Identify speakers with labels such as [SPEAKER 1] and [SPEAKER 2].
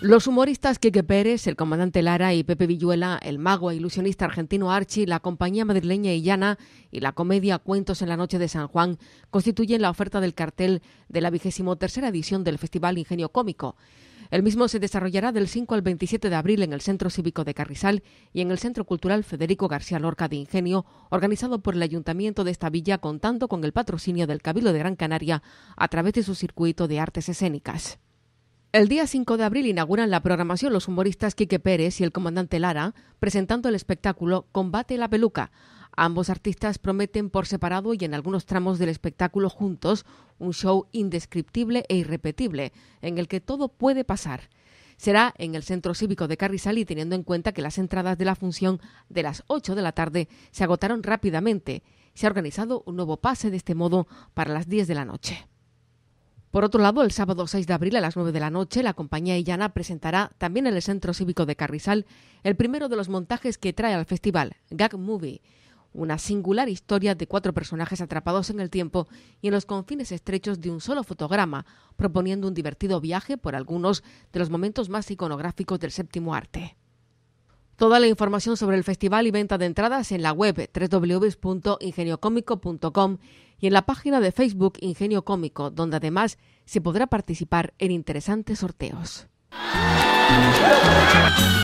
[SPEAKER 1] Los humoristas Quique Pérez, el comandante Lara y Pepe Villuela, el mago e ilusionista argentino Archie, la compañía madrileña Illana y la comedia Cuentos en la Noche de San Juan constituyen la oferta del cartel de la vigésimo tercera edición del Festival Ingenio Cómico. El mismo se desarrollará del 5 al 27 de abril en el Centro Cívico de Carrizal y en el Centro Cultural Federico García Lorca de Ingenio, organizado por el Ayuntamiento de esta villa contando con el patrocinio del Cabildo de Gran Canaria a través de su circuito de artes escénicas. El día 5 de abril inauguran la programación los humoristas Quique Pérez y el comandante Lara, presentando el espectáculo Combate la peluca. Ambos artistas prometen por separado y en algunos tramos del espectáculo juntos un show indescriptible e irrepetible, en el que todo puede pasar. Será en el Centro Cívico de Carrizal y teniendo en cuenta que las entradas de la función de las 8 de la tarde se agotaron rápidamente, se ha organizado un nuevo pase de este modo para las 10 de la noche. Por otro lado, el sábado 6 de abril a las 9 de la noche, la compañía Illana presentará también en el Centro Cívico de Carrizal el primero de los montajes que trae al festival, Gag Movie, una singular historia de cuatro personajes atrapados en el tiempo y en los confines estrechos de un solo fotograma, proponiendo un divertido viaje por algunos de los momentos más iconográficos del séptimo arte. Toda la información sobre el festival y venta de entradas en la web www.ingeniocómico.com y en la página de Facebook Ingenio Cómico, donde además se podrá participar en interesantes sorteos.